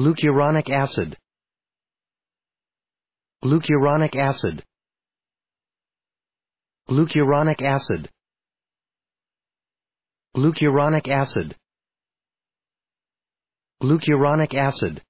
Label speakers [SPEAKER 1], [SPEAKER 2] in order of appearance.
[SPEAKER 1] glucuronic acid glucuronic acid glucuronic acid glucuronic acid glucuronic acid